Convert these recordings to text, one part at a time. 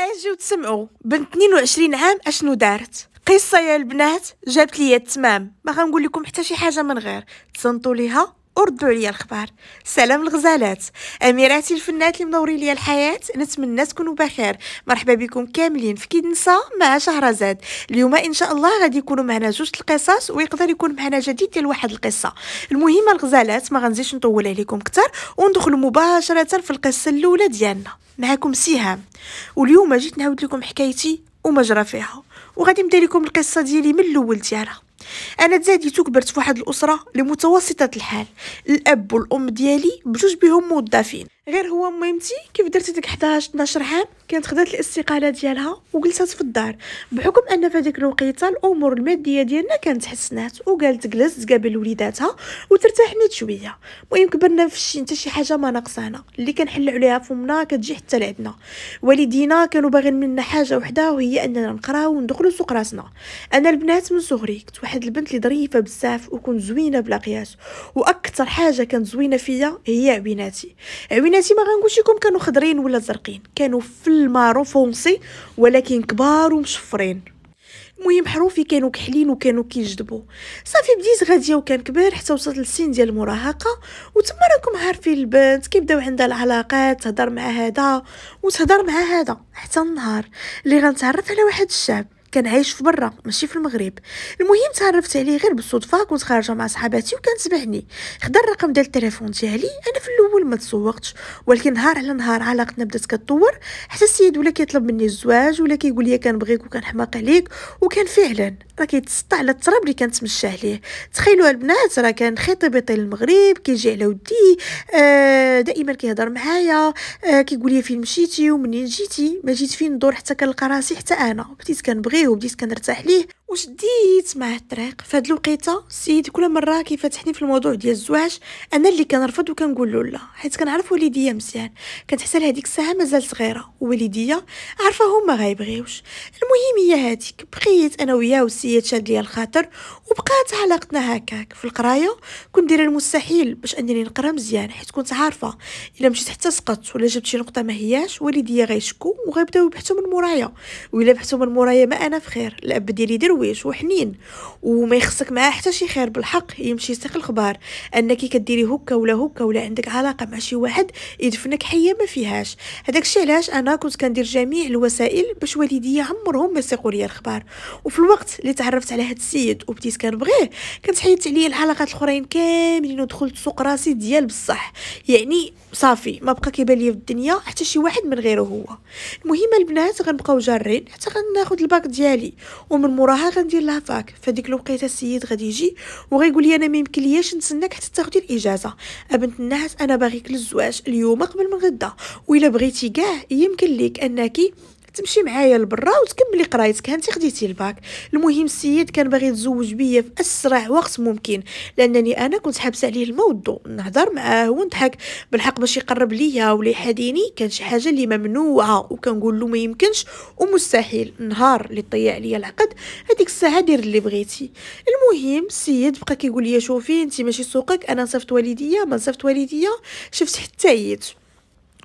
اجيو تسمعوا بنت 22 عام اشنو دارت قصه يا البنات جابت ليا التمام ما غنقول لكم حتى شي حاجه من غير تصنتوا ليها وردوا عليا الخبار سلام الغزالات اميراتي الفنات اللي مدورين ليا الحياه نتمنى تكونوا بخير مرحبا بكم كاملين في كيدنسا مع شهرزاد اليوم ان شاء الله غادي يكونوا معنا جوج القصص ويقدر يكون معنا جديد ديال واحد القصه المهم الغزالات ما غنزيدش نطول عليكم كتر وندخلوا مباشره في القصه الاولى ديالنا معكم سهام واليوم جيت نعاود لكم حكايتي ومجرى فيها وغادي نبدا لكم القصه ديالي من الاول ديالها انا زادي كبرت في واحد الاسره لمتوسطه الحال الاب والام ديالي بجوج بهم موظفين غير هو مهمتي كيف درتي ديك 11 12 عام كانت خدات الاستقاله ديالها وجلست في الدار بحكم ان في هذيك الوقيته الامور الماديه ديالنا كانت حسنات وقالت جلست تقابل وليداتها وترتاح نيت شويه المهم كبرنا في شي حتى شي حاجه ما ناقصانا اللي كنحلو عليها فمنا كتجي حتى لعندنا والدينا كانوا باغين منا حاجه وحده وهي اننا نقراو وندخلو سوق راسنا انا البنات من صغري كنت واحد البنت اللي ظريفه بزاف وكنت زوينه بلا قياس واكثر حاجه كانت زوينه فيا هي عويناتي عويناتي ما غنقولش لكم كانوا خضرين ولا زرقين كانوا في بالمارو فونسي ولكن كبار ومشفرين المهم حروفي كانوا كحلين وكانوا كيجذبوا صافي بديت غاديه وكان كبير حتى وصلت للسن ديال المراهقه وتما راكم عارفين البنت كيبداو عندها العلاقات تهضر مع هذا وتهضر مع هذا حتى النهار اللي غنتعرف على واحد الشاب كان عايش في برا ماشي في المغرب المهم تعرفت عليه غير بالصدفه كنت خارجه مع صحاباتي وكان سبعني خدا الرقم ديال التليفون ديالي انا في الاول ما تسوقتش ولكن نهار على نهار علاقتنا بدات كتطور حتى السيد ولا كيطلب مني الزواج ولا كيقول لي كنبغيك وكنحماق عليك وكان فعلا راه كيتسطع على التراب اللي كنتمشى عليه تخيلوا البنات راه كان خطيبتي للمغرب كيجي على ودي آه دائما كيهضر معايا آه كيقول لي فين مشيتي ومنين جيتي ما جيت فين ندور حتى كنلقى راسي حتى انا بديت كنبغي عليه وبديت كنرتاح ليه وشديت معاه الطريق فهاد الوقيته السيد كل مره كيفتحني في الموضوع ديال الزواج انا اللي كنرفض وكنقول له لا حيت كنعرف والديا مزيان كنت لهاديك الساعه مازال صغيره ووليديا عارفه هما غايبغيوش المهم هي هاديك بقيت انا وياه والسيد شاد ليا الخاطر وبقات علاقتنا هكاك في القرايه كنت دايره المستحيل باش انني نقرا مزيان حيت كنت عارفه الا مشيت حتى سقطت ولا جبت شي نقطه ما هياش والديا غيشكو وغيبداو يبحثوا من مورايا الا بحثوا من مورايا ما انا في خير الاب ديالي درويش وحنين وما يخصك معاه حتى شي خير بالحق يمشي يسيق الخبار انك كديري هكا ولا هكا ولا عندك علاقه مع شي واحد يدفنك حيه ما فيهاش هذاك الشيء علاش انا كنت كندير جميع الوسائل باش والديا عمرهم ما يسيقوا لي الخبار وفي الوقت اللي تعرفت على هذا السيد وبديت كنبغيه كانت حيدت عليا الحلقات الاخرين كاملين ودخلت سوق راسي ديال بصح يعني صافي ما بقى كيبان ليا في الدنيا حتى شي واحد من غيره هو المهم البنات غنبقاو جارين حتى غناخذ الباك ديالي ومن موراها غندير لها فاك فديك الوقيته السيد غادي يجي وغيقول لي انا ما يمكنلياش نتسناك حتى تاخدي الاجازه ابنت الناس انا باغيك للزواج اليوم قبل من غدا و الا بغيتي كاع يمكن ليك انك تمشي معايا لبرا وتكملي قرايتك هانتي خديتي الباك المهم السيد كان باغي يتزوج بيا في اسرع وقت ممكن لانني انا كنت حابسه عليه الموضوع نهضر معاه ونضحك بالحق باش يقرب ليا ولا يحاديني كان شي حاجه اللي ممنوعه وكنقول له ما يمكنش ومستحيل نهار اللي طيع ليا العقد هذيك الساعه دير اللي بغيتي المهم السيد بقى كيقول لي شوفي انت ماشي سوقك انا صفت والديا ما صفت والديا شفت حتى عييت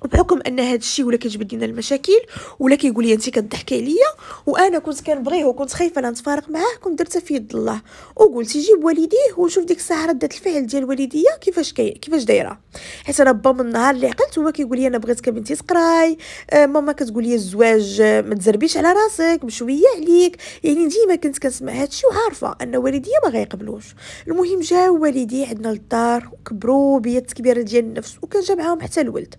بحكم ان هذا الشيء ولا كيجبد لينا المشاكل ولا كيقول لي انت كضحكي عليا وانا كنت كنبغيه وكنت خايفه انا نتفارق معاه كنت درتها في يد الله وقلت يجيب والديه ونشوف ديك الساعه ردة الفعل ديال والديه كيفاش كي كيفاش دايره حيت انا با من النهار اللي عقلت هو كيقول لي انا بغيتك بنتي تقراي آه، ماما كتقول لي الزواج آه، ما تزربيش على راسك بشويه عليك يعني ديما كنت كنسمع هذا الشيء وعارفه ان والديه ما غيقبلوش المهم جا والدي عندنا للدار وكبروا بيا التكبيره ديال النفس وكان جا معاهم حتى الولد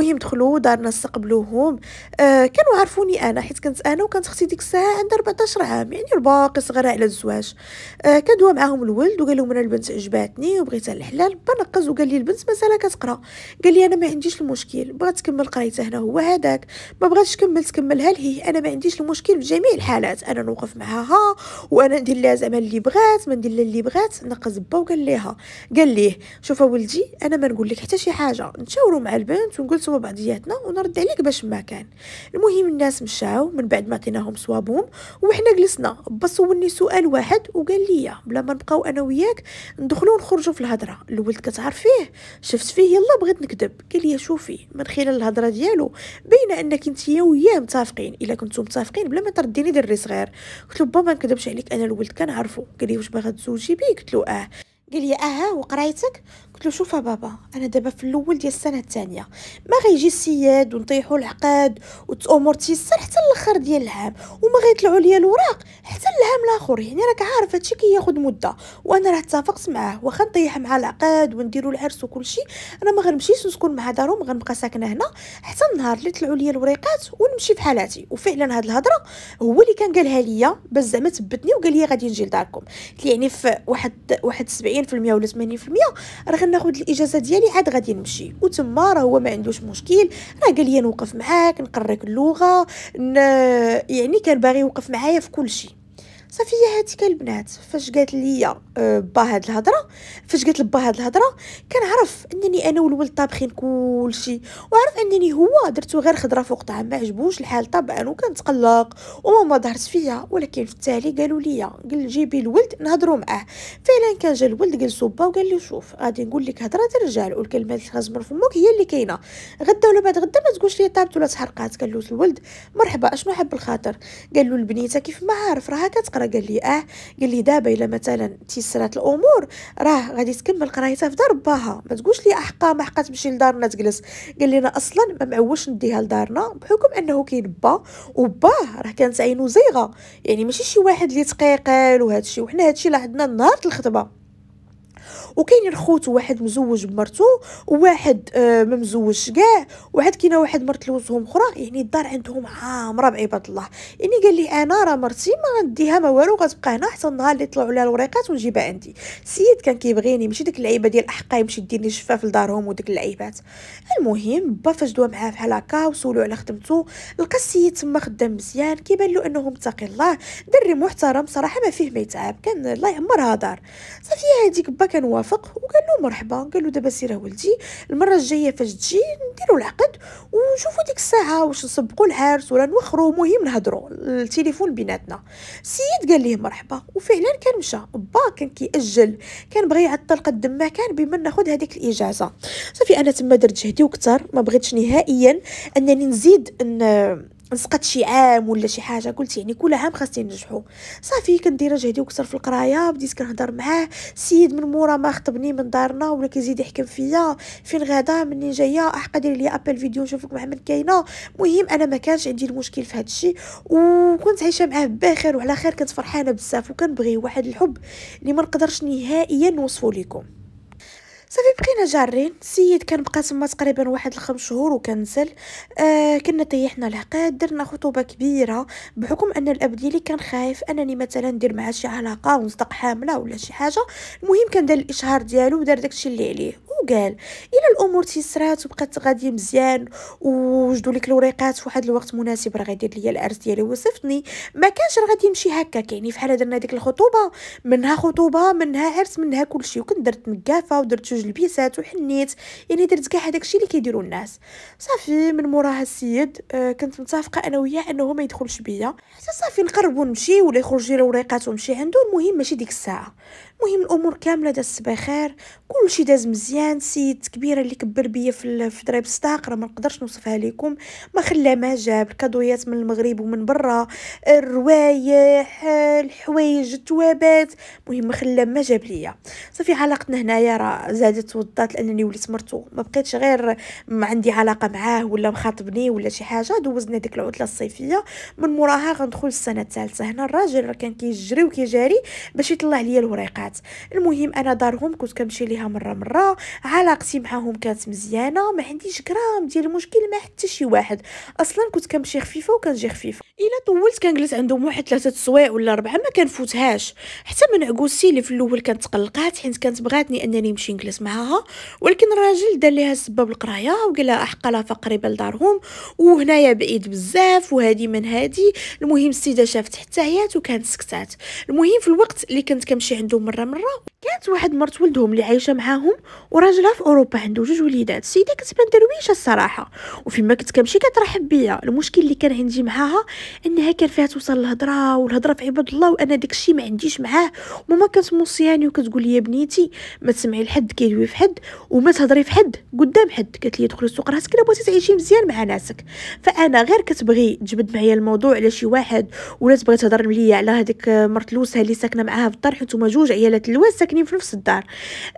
المهم دخلوا دارنا استقبلوهم آه كانوا عرفوني انا حيت كنت انا وكانت اختي ديك الساعه عندها 14 عام يعني الباقي صغيره على الزواج آه كدوا معاهم الولد وقال لهم انا البنت عجباتني وبغيتها الحلال با نقز وقال لي البنت مازال كتقرا قال لي انا ما عنديش المشكل بغات تكمل قرايتها هنا هو هذاك ما بغاتش تكمل تكملها لهي انا ما عنديش المشكل في جميع الحالات انا نوقف معاها وانا ندير لها زعما اللي بغات ما ندير لها اللي بغات نقز با وقال ليها قال ليه شوف ولدي انا ما نقول لك حتى شي حاجه نتشاوروا مع البنت ونقول نتوما بعضياتنا ونرد عليك باش ما كان المهم الناس مشاو من بعد ما عطيناهم صوابهم وحنا جلسنا با سؤال واحد وقال لي بلا ما نبقاو انا وياك ندخلو ونخرجوا في الهضره الولد كتعرفيه شفت فيه يلا بغيت نكذب قال لي شوفي من خلال الهضره ديالو باينه انك انت وياه متفقين الا كنتو متفقين بلا ما ترديني دري صغير قلت له بابا ما نكذبش عليك انا الولد كنعرفو قال لي واش باغا تزوجي بيه قلت له اه قال لي اها وقرايتك قلت له شوف بابا انا دابا في الاول ديال السنه الثانيه ما غيجي السياد ونطيحوا العقاد وتامور تيسر حتى الاخر ديال العام وما غيطلعوا ليا الوراق حتى العام الاخر يعني راك عارف هادشي كياخذ مده وانا راه اتفقت معاه واخا نطيح مع العقاد ونديروا العرس وكلشي انا ما غنمشيش نسكن مع دارهم غنبقى ساكنه هنا حتى النهار اللي طلعوا ليا الوريقات ونمشي في حالاتي وفعلا هاد الهضره هو اللي كان قالها ليا باش زعما تبتني وقال لي غادي نجي لداركم يعني في واحد واحد 70% ولا 80% راه غناخذ الاجازه ديالي عاد غادي نمشي وتما راه هو ما عندوش مشكل راه قال لي نوقف معاك نقريك اللغه ن... يعني كان باغي يوقف معايا في كل شيء صافي هاتيك البنات فاش قالت لي آه، با هاد الهضره فاش قالت لبا هاد الهضره كنعرف انني انا والولد طابخين كلشي وعرف انني هو درتو غير خضره فوق طعام ما عجبوش الحال طبعا وكنتقلق وماما ظهرت فيا ولكن في التالي قالوا لي قال جيبي الولد نهضروا معاه فعلا كان جا الولد قال با وقال لي شوف غادي نقول لك هضره الرجال والكلمات اللي غتجمر فمك هي اللي كاينه غدا ولا بعد غدا ما تقولش لي طابت ولا تحرقات قال له الولد مرحبا اشنو حب الخاطر قال له البنيته كيف ما عارف راها كتقرا اخرى قال لي اه قال لي دابا الا مثلا تيسرات الامور راه غادي تكمل قرايتها في دار باها ما تقولش لي احقا ما حقا تمشي لدارنا تجلس قال لي انا اصلا ما معوش نديها لدارنا بحكم انه كاين با وباه راه كانت عينو زيغه يعني ماشي شي واحد اللي تقيقل الشيء وحنا الشيء لاحظنا نهار الخطبه وكاينين خوت واحد مزوج بمرته وواحد آه ما مزوجش كاع واحد كاينه واحد مرت لوزهم اخرى يعني الدار عندهم عامره بعباد الله يعني قال لي انا راه مرتي ما غنديها ما والو غتبقى هنا حتى النهار اللي طلعوا لها الوريقات ونجيبها عندي السيد كان كيبغيني ماشي ديك اللعيبه ديال الاحقاء يمشي يديرني شفاف لدارهم وديك اللعيبات المهم با فاش دوا معاه بحال هكا وسولو على خدمته لقى السيد تما خدام مزيان كيبان له انه متقي الله دري محترم صراحه ما فيه ما يتعب كان الله يعمرها دار صافي هذيك با كان وافق وقال له مرحبا قال له دابا سير ولدي المره الجايه فاش تجي نديروا العقد ونشوفوا ديك الساعه واش نسبقوا العرس ولا نوخروا مهم نهضروا التليفون بيناتنا السيد قال ليه مرحبا وفعلا كان مشى با كان كيأجل كان بغى يعطل قد ما كان بما ناخذ هذيك الاجازه صافي انا تما درت جهدي وكثر ما بغيتش نهائيا انني نزيد ان نسقط شي عام ولا شي حاجه قلت يعني كل عام خاصني ننجحو صافي كندير جهدي وكثر في القرايه بديت كنهضر معاه سيد من مورا ما خطبني من دارنا ولا كيزيد يحكم فيا فين غادا منين جايه احق دير لي ابل فيديو نشوفك مع من كاينه المهم انا ما كانش عندي المشكل في هذا الشيء وكنت عايشه معاه بخير وعلى خير كنت فرحانه بزاف وكنبغي واحد الحب اللي ما نقدرش نهائيا نوصفه لكم صافي بقينا جارين السيد كان بقى تما تقريبا واحد الخمس شهور وكنزل آه كنا طيحنا العقد درنا خطوبه كبيره بحكم ان الاب ديالي كان خايف انني مثلا ندير معاه شي علاقه ونصدق حامله ولا شي حاجه المهم كان دار الاشهار ديالو ودار داكشي اللي عليه وقال الا الامور تيسرات وبقات غادي مزيان وجدوا لك الوريقات واحد الوقت مناسب راه غيدير ليا العرس ديالي وصفتني ما كانش راه غادي يمشي هكاك يعني فحال درنا ديك الخطوبه منها خطوبه منها عرس منها كلشي وكنت درت نقافه ودرت جوج لبيسات وحنيت يعني درت كاع هذاك الشيء اللي كيديروا الناس صافي من موراها السيد آه كنت متفقه انا وياه انه ما يدخلش بيا حتى صافي نقرب نمشي ولا يخرج لي الوريقات ونمشي عنده المهم ماشي ديك الساعه المهم الامور كامله دازت بخير كلشي داز مزيان سيد كبيره اللي كبر بيا في دريب ستاق راه ما نقدرش نوصفها لكم ما خلا ما جاب الكادويات من المغرب ومن برا الروايح الحوايج التوابات المهم ما خلا ما جاب ليا صافي علاقتنا هنايا راه زادت توضات لانني وليت مرتو ما بقيتش غير ما عندي علاقه معاه ولا مخاطبني ولا شي حاجه دوزنا ديك العطله الصيفيه من موراها غندخل السنه الثالثه هنا الراجل راه كان كيجري وكيجاري باش يطلع ليا الوريقات البنات المهم انا دارهم كنت كنمشي ليها مره مره علاقتي معاهم كانت مزيانه ما عنديش غرام ديال المشكل ما حتى شي واحد اصلا كنت كنمشي خفيفه وكنجي خفيفه الا طولت كنجلس عندهم واحد ثلاثه سوايع ولا اربعه ما كنفوتهاش حتى من عكوسي اللي في الاول كانت تقلقات حيت كانت بغاتني انني نمشي نجلس معاها ولكن الراجل دار ليها سبب القرايه وقال لها احق لها فقريبه لدارهم وهنايا بعيد بزاف وهادي من هادي المهم السيده شافت حتى هي وكانت سكتات المهم في الوقت اللي كنت كنمشي عندهم Ram Ram. كانت واحد مرت ولدهم اللي عايشه معاهم وراجلها في اوروبا عنده جوج وليدات السيده كتبان درويشه الصراحه وفيما كنت كنمشي كترحب بيا المشكل اللي كان عندي معاها انها كان فيها توصل الهضره والهضره في عباد الله وانا داكشي ما عنديش معاه ماما كانت موصياني وكتقول لي يا بنيتي ما تسمعي لحد كيدوي في حد وما تهضري في حد قدام حد قالت لي دخلي السوق راسك الا بغيتي تعيشي مزيان مع ناسك فانا غير كتبغي تجبد معايا الموضوع على شي واحد ولا تبغي تهضر ليا على هذيك مرت لوسه اللي ساكنه معاها في الدار حيت هما جوج عيالات الواس ساكنين في نفس الدار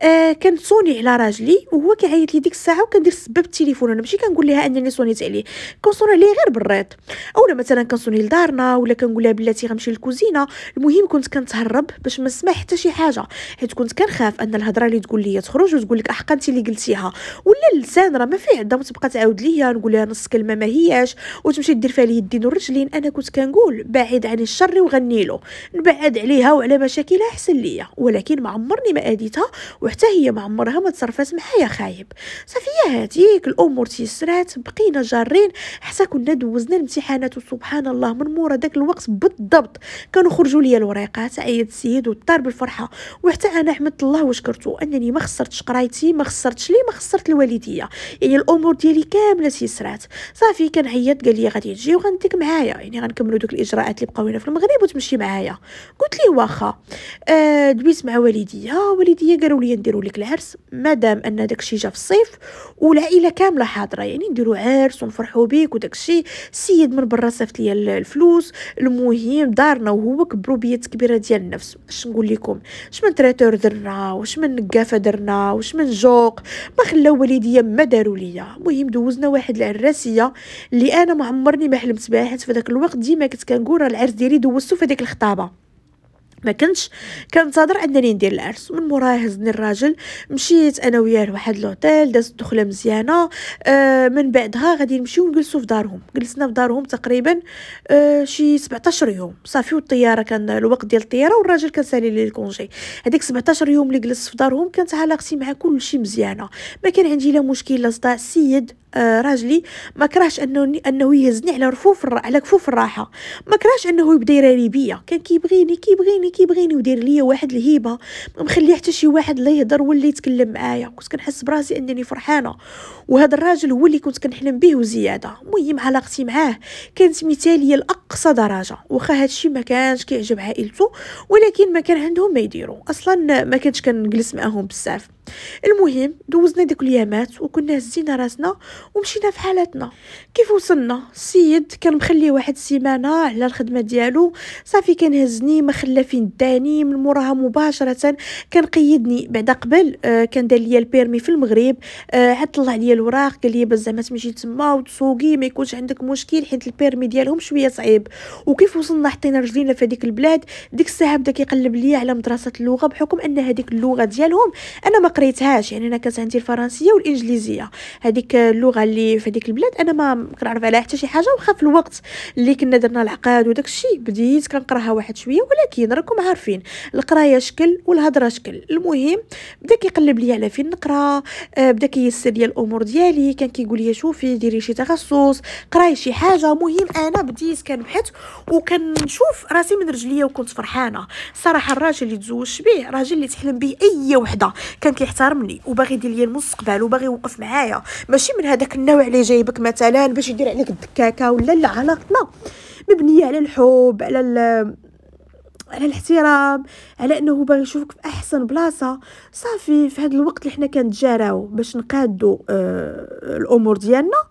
آه كان صوني على راجلي وهو كيعيط لي ديك الساعه وكندير سبب التليفون انا ماشي كنقول لها انني صونيت عليه كنصون عليه غير بالريط اولا مثلا كنصوني لدارنا ولا كنقول لها بلاتي غنمشي للكوزينه المهم كنت كنتهرب باش ما نسمع حتى شي حاجه حيت كنت كنخاف ان الهضره اللي تقول لي تخرج وتقول لك احقا انت اللي قلتيها ولا اللسان راه ما فيه عظم تبقى تعاود ليا نقول لها نص كلمه ما هياش وتمشي دير فيها اليدين يدين ورجلين انا كنت كنقول بعيد عن الشر وغنيلو نبعد عليها وعلى مشاكلها احسن ليا ولكن ما عمرني ما اديتها وحتى هي ما عمرها ما تصرفات معايا خايب صافي هذيك الامور تيسرات بقينا جارين حتى كنا دوزنا الامتحانات وسبحان الله من مورا داك الوقت بالضبط كانوا خرجوا لي الوريقات عيد السيد والطار بالفرحه وحتى انا حمدت الله وشكرته انني ما خسرتش قرايتي ما خسرتش لي ما خسرت الوالديه يعني الامور ديالي كامله تيسرات صافي عيط قال لي غادي تجي وغنديك معايا يعني غنكملوا دوك الاجراءات اللي بقاو هنا في المغرب وتمشي معايا قلت ليه واخا آه دويت مع والدي والديها والديها قالوا لي نديروا لك العرس مادام ان داكشي جا في الصيف والعائله كامله حاضره يعني نديروا عرس ونفرحوا بك وداكشي السيد من برا صيفط لي الفلوس المهم دارنا وهو كبروا بيت كبيره ديال النفس اش نقول لكم اش من تريتور درنا واش من نقافه درنا واش من جوق ما خلاو والديا ما داروا ليا المهم دوزنا واحد العراسيه اللي انا ما عمرني ما حلمت بها حيت في داك الوقت ديما كنت كنقول راه العرس ديالي دوزتو في هذيك الخطابه ما كنتش كنتظر انني ندير العرس من موراها هزني الراجل مشيت انا وياه لواحد لوطيل دازت الدخله مزيانه آه من بعدها غادي نمشيو نجلسوا في دارهم جلسنا في دارهم تقريبا آه شي 17 يوم صافي والطياره كان الوقت ديال الطياره والراجل كان سالي لي الكونجي هذيك 17 يوم اللي جلست في دارهم كانت علاقتي مع كلشي مزيانه ما كان عندي لا مشكل لا صداع السيد آه، راجلي ما كرهش انه انه يهزني على رفوف على كفوف الراحه ما كرهش انه يبدا يراني بيا كان كيبغيني كيبغيني كيبغيني وداير ليا واحد الهيبه ما حتى شي واحد لا يهضر ولا يتكلم معايا كنت كنحس براسي انني فرحانه وهذا الراجل هو اللي كنت كنحلم به وزياده مهم علاقتي معاه كانت مثاليه لاقصى درجه واخا هادشي ما كانش كيعجب عائلته ولكن ما كان عندهم ما يديروا اصلا ما كنتش كنجلس معاهم بزاف المهم دوزنا ديك اليامات وكنا هزينا راسنا ومشينا في حالتنا كيف وصلنا السيد كان مخلي واحد السيمانه على الخدمه ديالو صافي كان هزني ما فين داني من موراها مباشره كان قيدني بعدا قبل آه كان دار ليا البيرمي في المغرب آه عاد طلع ليا الوراق قال لي باش زعما تمشي تما وتسوقي ما يكونش عندك مشكل حيت البيرمي ديالهم شويه صعيب وكيف وصلنا حطينا رجلينا في هذيك البلاد ديك الساعه بدا كيقلب ليا على مدرسه اللغه بحكم ان هذيك اللغه ديالهم انا ما قريتهاش يعني انا كانت عندي الفرنسيه والانجليزيه هذيك اللغه اللي في هذيك البلاد انا ما كنعرف عليها حتى شي حاجه وخا في الوقت اللي كنا درنا العقاد وداك الشيء بديت كنقراها واحد شويه ولكن راكم عارفين القرايه شكل والهضره شكل المهم بدا كيقلب ليا على فين نقرا آه، بدا كيسر لي الامور ديالي كان كيقول لي شوفي ديري شي تخصص قراي شي حاجه مهم انا بديت كنبحث وكنشوف راسي من رجليا وكنت فرحانه صراحه الراجل اللي تزوجت به راجل اللي تحلم به اي وحده كان كيحترمني وباغي يدير ليا المستقبل وباغي يوقف معايا ماشي من هذاك النوع اللي جايبك مثلا باش يدير عليك الدكاكه ولا لا علاقتنا مبنيه على الحب على على الاحترام على انه باغي يشوفك في احسن بلاصه صافي في هذا الوقت اللي حنا كنتجاراو باش نقادو آه الامور ديالنا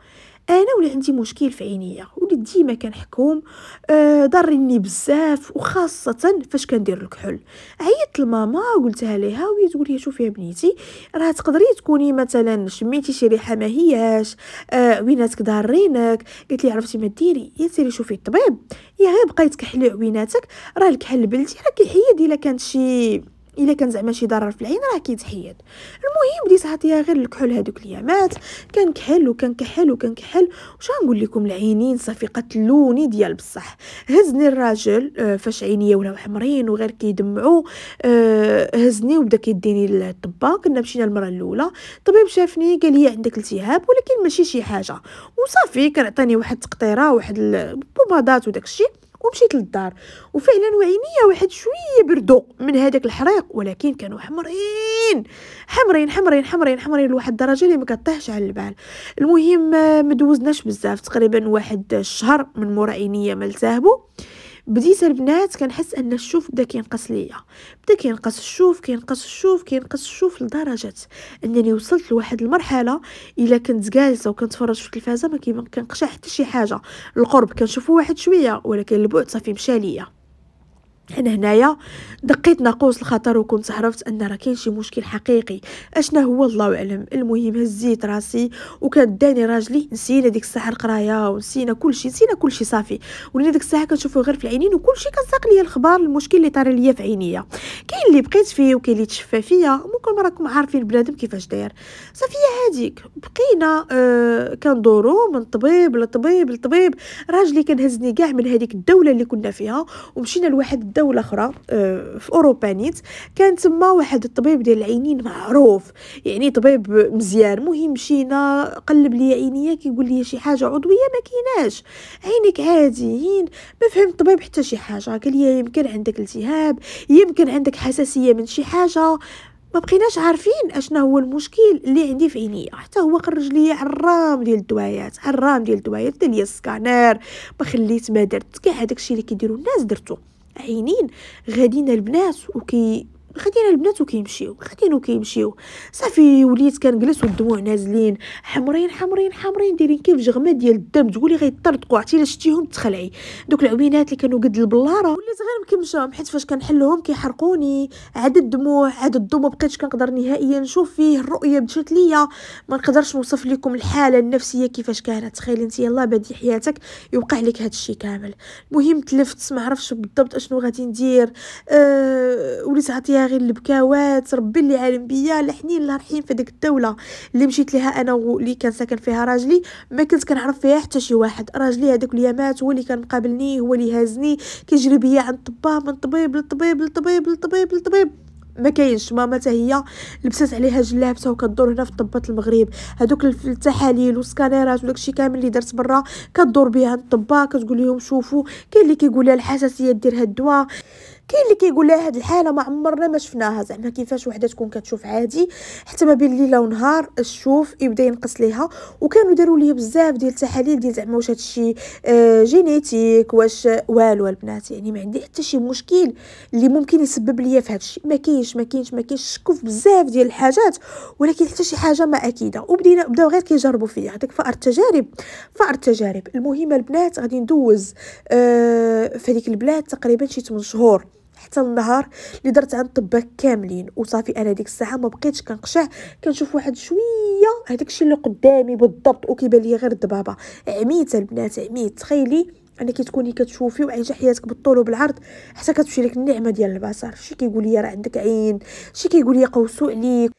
انا ولا عندي مشكل في عينيا وليت ديما كنحكم آه ضرني بزاف وخاصه فاش كندير الكحل عيطت لماما قلتها ليها وهي تقول لي شوفي يا بنيتي راه تقدري تكوني مثلا شميتي شي ريحه ما هياش آه ويناتك ضارينك قلت لي عرفتي ما ديري يا سيري شوفي الطبيب يا غير بقيت كحلي عويناتك راه الكحل البلدي راه كيحيد الا كانت شي الا كان زعما شي ضرر في العين راه كيتحيد المهم بديت عاطيه غير الكحول هذوك اليامات كنكحل وكنكحل وكنكحل واش غنقول لكم العينين صافي قتلوني ديال بصح هزني الراجل آه، فاش عينيا ولاو حمرين وغير كيدمعوا آه، هزني وبدا كيديني للطبا كنا مشينا المره الاولى الطبيب شافني قال لي عندك التهاب ولكن ماشي شي حاجه وصافي كان عطاني واحد التقطيره واحد البومادات وداكشي ومشيت للدار وفعلا وعينيا واحد شويه بردو من هذاك الحريق ولكن كانوا حمرين حمرين حمرين حمرين حمرين لواحد الدرجه اللي ما كطيحش على البال المهم آه، ما دوزناش بزاف تقريبا واحد الشهر من مورا عينيا ما التهبوا بديت البنات كنحس ان الشوف بدا كينقص ليا بدا كينقص الشوف كينقص الشوف كينقص الشوف لدرجه انني وصلت لواحد المرحله الا كنت جالسه وكنتفرج في التلفازه ما كنقشع حتى شي حاجه القرب كنشوفو واحد شويه ولكن البعد صافي مشى ليا انا هنايا دقيت ناقوس الخطر وكنت عرفت ان راه كاين شي مشكل حقيقي اشنا هو الله اعلم المهم هزيت راسي وكان داني راجلي نسينا ديك الساعه القرايه ونسينا كلشي نسينا كلشي صافي ولينا ديك الساعه كنشوفو غير في العينين وكلشي كنساق ليا الخبار المشكل اللي طار ليا في عينيا كاين اللي بقيت فيه وكاين اللي تشفى فيا ممكن راكم عارفين بنادم كيفاش داير صافي هاديك بقينا آه كندورو من طبيب لطبيب لطبيب راجلي كان هزني كاع من هذيك الدوله اللي كنا فيها ومشينا لواحد دولة أخرى آه، في أوروبا نيت كان تما واحد الطبيب ديال العينين معروف يعني طبيب مزيان مهم مشينا قلب لي عينيا كيقول لي شي حاجة عضوية ما كيناش عينك عاديين ما فهم الطبيب حتى شي حاجة قال لي يمكن عندك التهاب يمكن عندك حساسية من شي حاجة ما بقيناش عارفين اشنا هو المشكل اللي عندي في عينيا حتى هو خرج لي عرام ديال الدوايات عرام ديال الدوايات دار لي السكانير ما خليت ما درت كاع هذاك الشيء اللي كيديروا الناس درتو عينين غاديين البنات وكي خدينا البنات وكيمشيو خدينا وكيمشيو صافي وليت كنجلس والدموع نازلين حمرين حمرين حمرين دايرين كيف جغمه ديال الدم تقولي غيطردقوا عرفتي الا شتيهم تخلعي دوك العوينات اللي كانوا قد البلاره وليت غير مكمشاهم حيت فاش كنحلهم كيحرقوني عاد الدموع عاد الضو ما بقيتش كنقدر نهائيا نشوف فيه الرؤيه مشات ليا ما نقدرش نوصف لكم الحاله النفسيه كيفاش كانت تخيلي انت يلاه بادي حياتك يوقع لك هذا الشيء كامل المهم تلفت ما عرفتش بالضبط اشنو غادي ندير أه وليت عطيها غير البكاوات ربي اللي عالم بيا الحنين حنين رحيم في ديك الدوله اللي مشيت لها انا واللي كان ساكن فيها راجلي ما كنت كنعرف فيها حتى شي واحد راجلي هذوك اليامات هو اللي كان مقابلني هو اللي هازني كيجري بيا عند الطباب من طبيب لطبيب لطبيب لطبيب لطبيب ما كاينش ماما حتى هي لبسات عليها جلابتها وكدور هنا في طبات المغرب هذوك التحاليل والسكانيرات وداكشي كامل اللي درت برا كدور بها الطبا كتقول لهم شوفوا كاين اللي كيقول لها الحساسيه دير هاد الدواء كاين اللي كيقول لها هاد الحاله ما عمرنا ما شفناها زعما كيفاش وحده تكون كتشوف عادي حتى ما بين ليله ونهار الشوف يبدا ينقص ليها وكانوا داروا ليا بزاف ديال التحاليل ديال زعما واش هادشي آه، جينيتيك واش والو البنات يعني ما عندي حتى شي مشكل اللي ممكن يسبب ليا في هادشي ما كاينش ما كاينش ما كاينش شكوا في بزاف ديال الحاجات ولكن حتى شي حاجه ما اكيده وبدينا بداو غير كيجربوا فيا هذاك فأر التجارب فأر التجارب المهم البنات غادي ندوز آه في هذيك البلاد تقريبا شي 8 شهور حتى النهار اللي درت عن طباك كاملين وصافي انا ديك الساعه ما بقيتش كنقشع كنشوف واحد شويه هذاك الشيء اللي قدامي بالضبط وكيبان لي غير الضبابه عميت البنات عميت تخيلي انا كي تكوني كتشوفي وعايشه حياتك بالطول وبالعرض حتى كتمشي لك النعمه ديال البصر شي كيقول لي راه عندك عين شي كيقول لي قوسوا عليك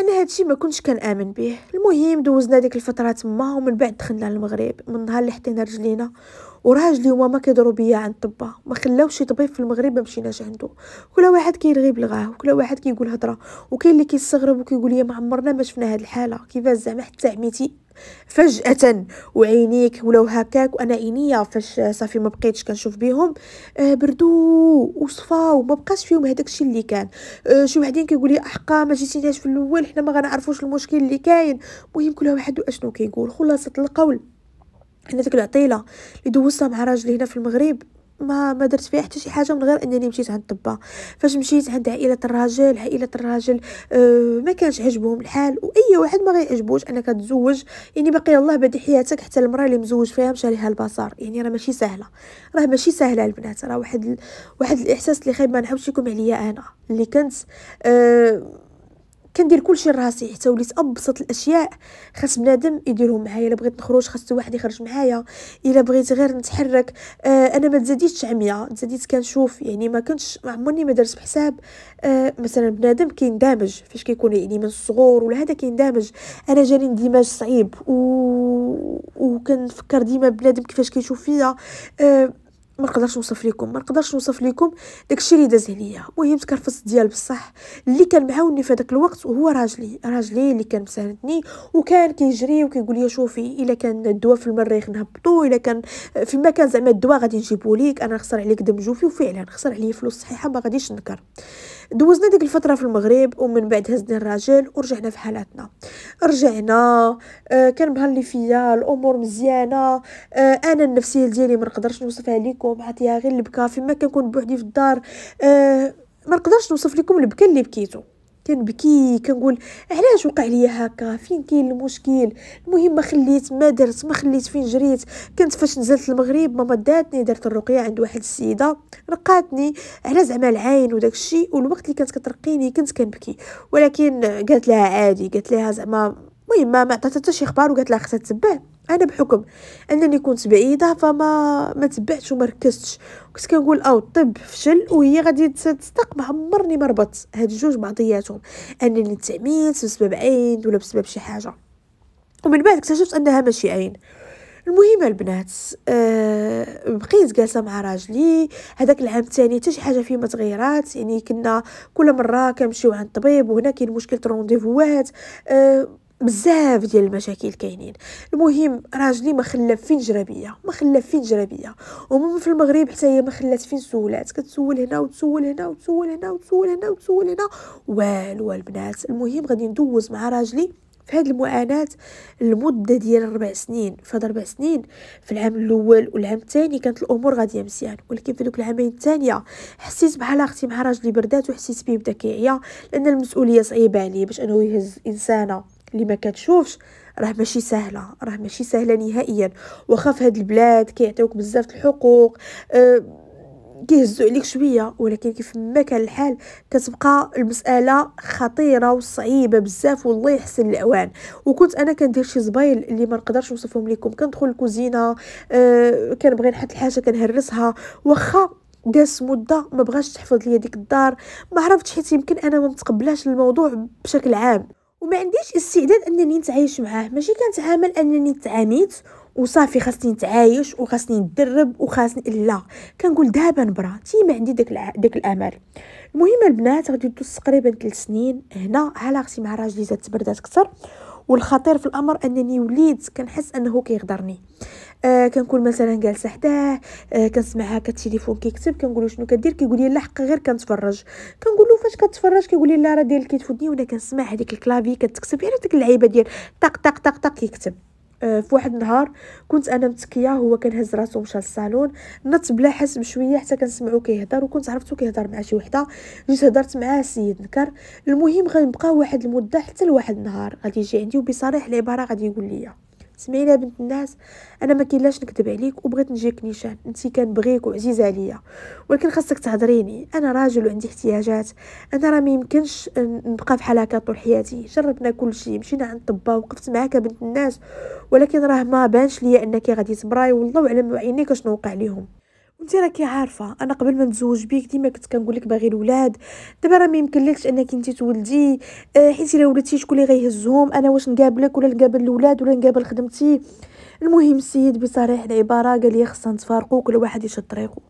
انا هادشي ما كنتش كنامن به المهم دوزنا ديك الفتره تما ومن بعد دخلنا المغرب من نهار اللي حطينا رجلينا وراجلي هما ما كيديروا بيا عند طبا ما خلاوش شي طبيب في المغرب ما مشيناش عنده كل واحد كيلغي بلغاه وكل واحد كيقول هضره وكاين اللي كيستغرب وكيقول لي ما عمرنا ما شفنا هاد الحاله كيفاش زعما حتى عميتي فجأة وعينيك ولو هكاك وانا عينيا فاش صافي ما بقيتش كنشوف بهم آه، بردو وصفا وما بقاش فيهم هذاك الشيء اللي كان آه، شي وحدين كيقول لي احقا ما جيتيناش في الاول حنا ما غنعرفوش المشكل اللي كاين المهم كل واحد واشنو كيقول خلاصه القول حنا ديك العطيله اللي دوزتها مع راجلي هنا في المغرب ما ما درت فيها حتى شي حاجه من غير انني مشيت عند الطبا فاش مشيت عند عائله الراجل عائله الراجل أه ما كانش عجبهم الحال واي واحد ما غيعجبوش انك تزوج يعني باقي الله بادي حياتك حتى المراه اللي مزوج فيها مشى ليها البصر يعني راه ماشي سهله راه ماشي سهله البنات راه واحد ال... واحد الاحساس اللي خايب ما نحبش يكون عليا انا اللي كنت أه كندير كلشي لراسي حتى وليت ابسط الاشياء خاص بنادم يديرهم معايا الا بغيت نخرج خاص واحد يخرج معايا الا بغيت غير نتحرك آه انا ما تزاديتش عمياء تزاديت كنشوف يعني ما كنتش ما عمرني ما درت بحساب آه مثلا بنادم كيندمج فاش كيكون يعني من الصغور ولا هذا كيندمج انا جاني اندماج صعيب و... وكنفكر ديما بنادم كيفاش كيشوف فيا آه ما نقدرش نوصف لكم ما نقدرش نوصف لكم داكشي اللي داز عليا المهم تكرفس ديال بصح اللي كان معاوني في هذاك الوقت وهو راجلي راجلي اللي كان مساندني وكان كيجري وكيقول لي شوفي الا كان الدواء في المريخ نهبطو الا كان في مكان زعما الدواء غادي نجيبو ليك انا نخسر عليك دم جوفي وفعلا خسر عليا فلوس صحيحه ما غاديش نكر دوزنا ديك الفتره في المغرب ومن بعد هزنا الراجل ورجعنا في حالاتنا رجعنا آه، كان بها اللي فيا الامور مزيانه آه، انا النفسيه ديالي ما نقدرش نوصفها لكم عطيها غير البكا فيما كنكون بوحدي في الدار آه ما نقدرش نوصف لكم البكا اللي بكيتو كنبكي كنقول علاش وقع ليا هكا فين كاين المشكل المهم ما خليت ما درت ما خليت فين جريت كنت فاش نزلت المغرب ماما داتني درت الرقيه عند واحد السيده رقاتني على زعما العين وداك الشيء والوقت اللي كانت كترقيني كنت كنبكي ولكن قالت لها عادي قالت لها زعما المهم ما عطاتها حتى شي اخبار وقالت لها خصها تتبع انا بحكم انني كنت بعيده فما ما تبعتش وما ركزتش كنت كنقول او الطب فشل وهي غادي تستقب عمرني ما ربطت هاد الجوج بعضياتهم انني تعميت بسبب عين ولا بسبب شي حاجه ومن بعد اكتشفت انها ماشي عين المهم البنات أه بقيت جالسه مع راجلي هذاك العام الثاني حتى شي حاجه فيه ما تغيرات يعني كنا كل مره كنمشيو عند الطبيب وهنا كاين مشكل الرونديفوات أه بزاف ديال المشاكل كاينين المهم راجلي ما خلى فين جرابيه ما خلى فين جرابيه وماما في المغرب حتى هي ما خلات فين سولات كتسول هنا وتسول هنا وتسول هنا وتسول هنا وتسول هنا والو البنات المهم غادي ندوز مع راجلي في هذه المعاناة المدة ديال ربع سنين في هاد ربع سنين في العام الأول والعام الثاني كانت الأمور غادية مزيان ولكن في دوك العامين الثانية حسيت بحال أختي مع راجلي بردات وحسيت بيه بدا كيعيا لأن المسؤولية صعيبة عليه باش أنه يهز إنسانة اللي ما كتشوفش راه ماشي سهله راه ماشي سهله نهائيا واخا في هاد البلاد كيعطيوك بزاف الحقوق أه كيهزوا عليك شويه ولكن كيف ما كان الحال كتبقى المساله خطيره وصعيبه بزاف والله يحسن الاوان وكنت انا كندير شي زبايل اللي ما نقدرش نوصفهم لكم كندخل الكوزينه أه كنبغي نحط الحاجه كنهرسها واخا داس مده ما بغاش تحفظ ليا ديك الدار ما عرفتش حيت يمكن انا ما متقبلاش الموضوع بشكل عام وما عنديش استعداد انني نتعايش معاه ماشي كنتعامل انني تعاميت وصافي خاصني نتعايش وخاصني ندرب وخاصني لا كنقول دابا نبرا تي ما عندي داك داك الامل المهم البنات غادي تدوز تقريبا 3 سنين هنا علاقتي مع راجلي تبردات اكثر والخطير في الامر انني وليت كنحس انه كيغدرني آه كنكون مثلا جالسه حداه آه كنسمع كتليفون كيكتب كنقول له شنو كدير كيقول لي لا حق غير كنتفرج كنقول له فاش كتفرج كيقول لي لا راه ديال كيتفدني وانا كنسمع هذيك الكلافي كتكتب يعني ديك اللعيبه ديال طق طق طق طق كيكتب آه، في واحد النهار كنت انا متكيه هو كان هز راسو مشى للصالون نط بلا حس شويه حتى كنسمعو كيهضر وكنت عرفتو كيهضر مع شي وحده جيت هضرت معاه السيد نكر المهم غنبقى واحد المده حتى لواحد النهار غادي يجي عندي وبصريح العباره غادي يقول لي سمعيني يا بنت الناس انا ما كاينلاش نكذب عليك وبغيت نجيك نيشان انت كنبغيك وعزيز عليا ولكن خاصك تهضريني انا راجل وعندي احتياجات انا راه ما يمكنش نبقى بحال هكا طول حياتي جربنا كل شيء مشينا عند طبا وقفت معاك يا بنت الناس ولكن راه ما بانش ليا انك غادي تبراي والله على عينيك شنو وقع ليهم وانت راكي عارفه انا قبل ما نتزوج بيك ديما كنت كنقول لك باغي الولاد دابا راه ما يمكنلكش انك انت تولدي آه، حيت الا ولدتي شكون اللي غيهزهم انا واش نقابلك ولا نقابل الولاد ولا نقابل خدمتي المهم السيد بصريح العباره قال لي خصنا نتفارقوا كل واحد يشد طريقه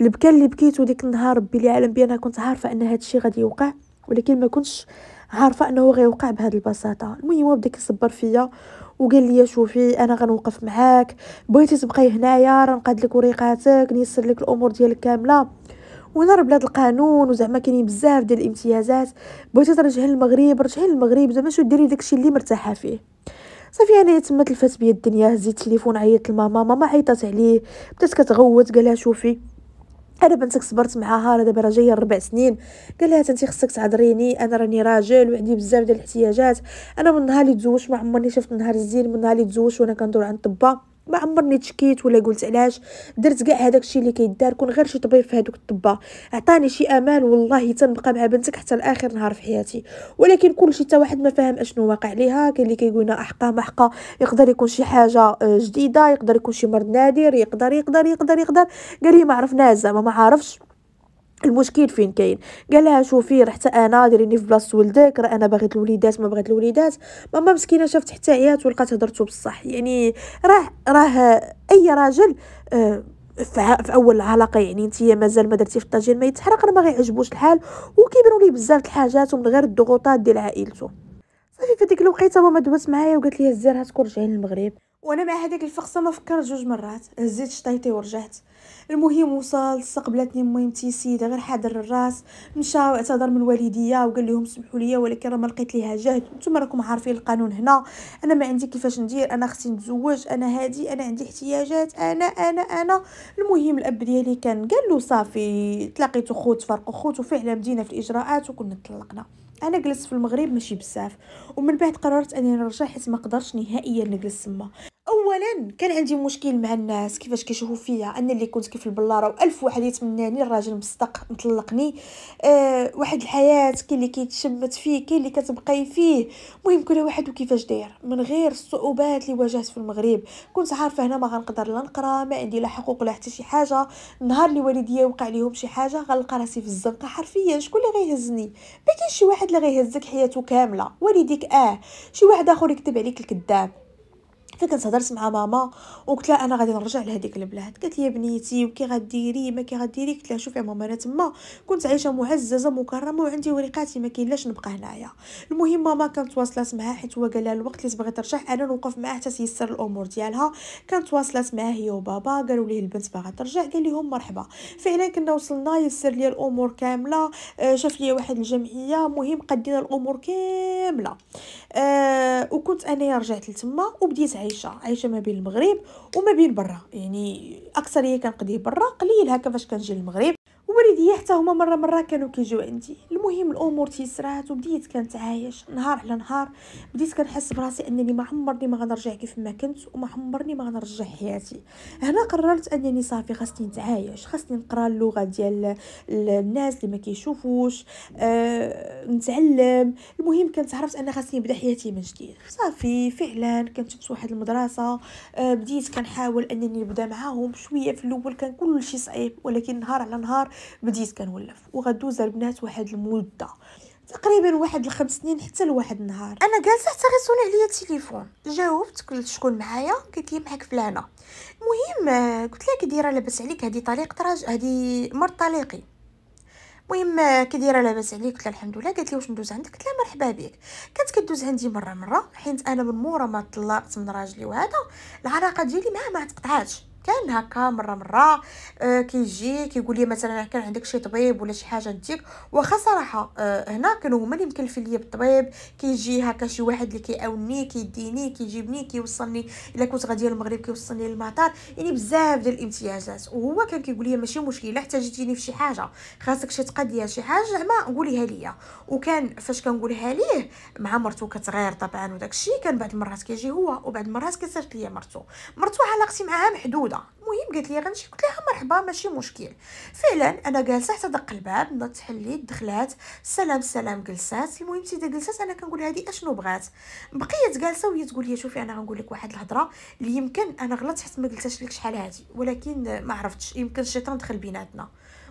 البكا اللي بكيتو ديك النهار ربي اللي عالم بي انا كنت عارفه ان هذا الشيء غادي يوقع ولكن ما كنتش عارفه انه غيوقع بهذه البساطه المهم هو بدا كيصبر فيا وقال لي شوفي انا غنوقف معاك بغيتي تبقاي هنايا راه نقاد لك وريقاتك نيسر لك الامور ديالك كامله وهنا راه بلاد القانون وزعما كاينين بزاف ديال الامتيازات بغيتي ترجعي للمغرب رجعي للمغرب زعما شو ديري داكشي اللي مرتاحه فيه صافي انا تما تلفات بيا الدنيا هزيت التليفون عيطت لماما ماما عيطات عليه بدات كتغوت قالها شوفي انا بنتك صبرت معاها راه دابا راه جايه ربع سنين قال لها انت خصك تعذريني انا راني راجل وعندي بزاف ديال الاحتياجات انا من نهار اللي تزوجت ما عمرني شفت نهار الزين من نهار اللي تزوجت وانا كندور عند طبا ما عمرني تشكيت ولا قلت علاش درت كاع هذاك الشيء اللي كيدار كون غير شي طبيب في هذوك الطبه عطاني شي امال والله تنبقى مع بنتك حتى لاخر نهار في حياتي ولكن كلشي حتى واحد ما فاهم اشنو واقع ليها كاين اللي كيقولنا لنا احقا محقا يقدر يكون شي حاجه آه، جديده يقدر يكون شي مرض نادر يقدر يقدر يقدر يقدر, قال لي ما عرفناه زعما ما عارفش المشكل فين كاين قال لها شوفي راه حتى انا ديريني في بلاصه ولدك راه انا باغيت الوليدات ما بغيت الوليدات ماما مسكينه شافت حتى عيات ولقات هضرتو بصح يعني راه راه اي راجل آه في اول العلاقه يعني انت مازال ما درتي في الطاجين ما يتحرق راه ما غيعجبوش الحال وكيبانوا ليه بزاف الحاجات ومن غير الضغوطات ديال عائلته صافي في الوقيته ماما دوات معايا وقالت لي الزير هتكون رجعين للمغرب وانا مع هذيك الفقصه ما فكرت جوج مرات هزيت شطيتي ورجعت المهم وصل استقبلتني ميمتي سيده غير حاضر الراس مشى واعتذر من والديا وقال لهم سمحوا لي ولكن راه ما لقيت ليها جهد نتوما راكم عارفين القانون هنا انا ما عندي كيفاش ندير انا خصني نتزوج انا هادي انا عندي احتياجات انا انا انا المهم الاب ديالي كان قال له صافي تلاقيتو خوت فرق خوت وفعلا بدينا في الاجراءات وكنا طلقنا انا جلست في المغرب ماشي بزاف ومن بعد قررت اني نرجع حيت ما نهائيا نجلس تما اولا كان عندي مشكل مع الناس كيفاش كيشوفوا فيا انا اللي كنت كيف البلاره والف واحد يتمناني الراجل مصدق مطلقني أه واحد الحياه كاين اللي كيتشمت فيه كاين اللي كتبقاي فيه المهم كل واحد وكيفاش داير من غير الصعوبات اللي واجهت في المغرب كنت عارفه هنا ما غنقدر لا نقرا ما عندي لا حقوق لا حتى شي حاجه النهار اللي والديا وقع لهم شي حاجه غنلقى راسي في الزنقه حرفيا شكون اللي غيهزني ما كاينش شي واحد اللي غيهزك حياته كامله والديك اه شي واحد اخر يكتب عليك الكذاب حتى كنت هضرت مع ماما وقلت لها انا غادي نرجع لهذيك البلاد قالت لي بنيتي وكي غديري ما كي غديري قلت لها شوفي ماما انا تما كنت عايشه معززه مكرمه وعندي وريقاتي ما كاينلاش نبقى هنايا المهم ماما كانت تواصلات معها حيت هو قال لها الوقت اللي تبغي ترجع انا نوقف معها حتى تيسر الامور ديالها كانت تواصلات معها هي وبابا قالوا ليه البنت باغا ترجع قال لهم مرحبا فعلا كنا وصلنا يسر لي الامور كامله آه، شاف لي واحد الجمعيه مهم قدينا الامور كامله أه وكنت انايا رجعت لتما وبديت عايشه عايشه ما بين المغرب وما بين برا يعني اكثر هي كنقضي إيه برا قليل هكا فاش كنجي للمغرب والديا حتى هما مره مره كانوا كيجيو عندي المهم الامور تيسرات وبديت كنتعايش نهار على نهار بديت كنحس براسي انني ما عمرني ما غنرجع كيف ما كنت وما عمرني ما غنرجع حياتي هنا قررت انني صافي خاصني نتعايش خاصني نقرا اللغه ديال الناس اللي ما كيشوفوش أه نتعلم المهم كنت عرفت ان خاصني نبدا حياتي من جديد صافي فعلا كنت في واحد المدرسه أه بديت كنحاول انني نبدا معاهم شويه في الاول كان كلشي صعيب ولكن نهار على نهار بديت كنولف وغدوز البنات واحد المده تقريبا واحد الخمس سنين حتى لواحد النهار انا جالسه حتى غيصوني عليا التليفون جاوبت قلت شكون معايا قالت لي معاك فلانه المهم قلت لها كي دايره لاباس عليك هذه طليق تراج هذه مرت طليقي المهم كي دايره لاباس عليك قلت لها الحمد لله قالت لي واش ندوز عندك قلت لها مرحبا بك كانت كدوز عندي مره مره حيت انا من مورا ما طلقت من راجلي وهذا العلاقه ديالي معاه ما تقطعاتش كان هكا مره مره آه كيجي كيقول لي مثلا كان عندك شي طبيب ولا شي حاجه نديك واخا صراحه آه هنا كانوا هما اللي مكلفين ليا بالطبيب كيجي هكا شي واحد اللي كيعاوني كيديني كيجيبني كيوصلني الا كنت غاديه المغرب كيوصلني للمطار يعني بزاف ديال الامتيازات وهو كان كيقول لي ماشي مشكله احتاجتيني في شي حاجه خاصك شي تقضيه شي حاجه زعما قوليها ليا وكان فاش كنقولها ليه مع مرتو كتغير طبعا وداكشي كان بعض المرات كيجي هو وبعض المرات كيصيفط ليا مرتو مرتو علاقتي معاها محدوده الصاله المهم قالت لي غنمشي قلت لها مرحبا ماشي مشكل فعلا انا جالسه حتى دق الباب نضت حليت دخلات سلام سلام جلسات المهم سيده جلسات انا كنقول هذه اشنو بغات بقيت جالسه وهي تقول لي شوفي انا غنقول لك واحد الهضره اللي يمكن انا غلطت حيت ما قلتهاش لك شحال هذه ولكن ما عرفتش يمكن الشيطان دخل بيناتنا